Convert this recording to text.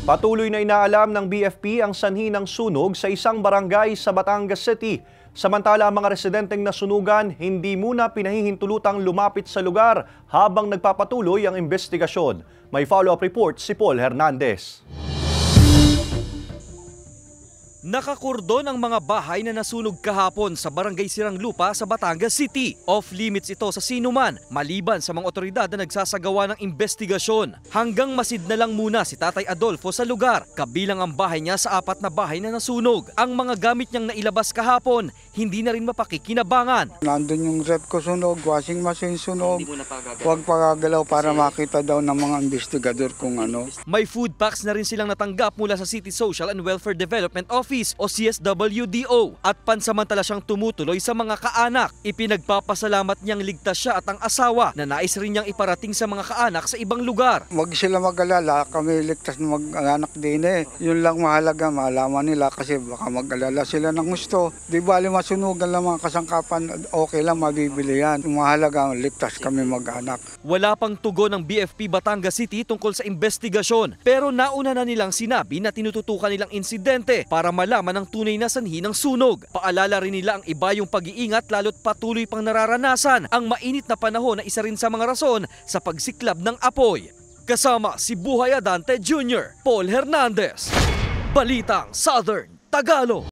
Patuloy na inaalam ng BFP ang sanhi ng sunog sa isang barangay sa Batangas City. Samantala ang mga residenteng nasunugan hindi muna pinahihintulutang lumapit sa lugar habang nagpapatuloy ang investigasyon. May follow-up report si Paul Hernandez. Nakakordon ang mga bahay na nasunog kahapon sa Barangay Sirang Lupa sa Batangas City. Off-limits ito sa sinuman maliban sa mga otoridad na nagsasagawa ng investigasyon. Hanggang masid na lang muna si Tatay Adolfo sa lugar, kabilang ang bahay niya sa apat na bahay na nasunog. Ang mga gamit niyang nailabas kahapon, hindi na rin mapakikinabangan. Nandun yung ref ko sunog, washing machine sunog, huwag pagagalaw para makita daw ng mga investigador kung ano. May food packs na rin silang natanggap mula sa City Social and Welfare Development Office Office o CSWDO at pansamantala siyang tumutuloy sa mga kaanak. Ipinagpapasalamat niyang ligtas siya at ang asawa na nais rin niyang iparating sa mga kaanak sa ibang lugar. Huwag sila mag-alala, kami ligtas ng mag-anak din eh. Yun lang mahalaga, malaman nila kasi baka mag-alala sila ng gusto. Di bali masunugan lang mga kasangkapan, okay lang mabibili yan. Mahalaga, ligtas kami mag-anak. Wala pang tugon ng BFP Batangas City tungkol sa investigasyon pero nauna na nilang sinabi na tinututukan nilang insidente para malaman ang tunay na sanhi ng sunog. Paalala rin nila ang iba yung pag-iingat lalo't patuloy pang nararanasan ang mainit na panahon na isa rin sa mga rason sa pagsiklab ng apoy. Kasama si Buhay Adante Jr., Paul Hernandez. Balitang Southern Tagalog.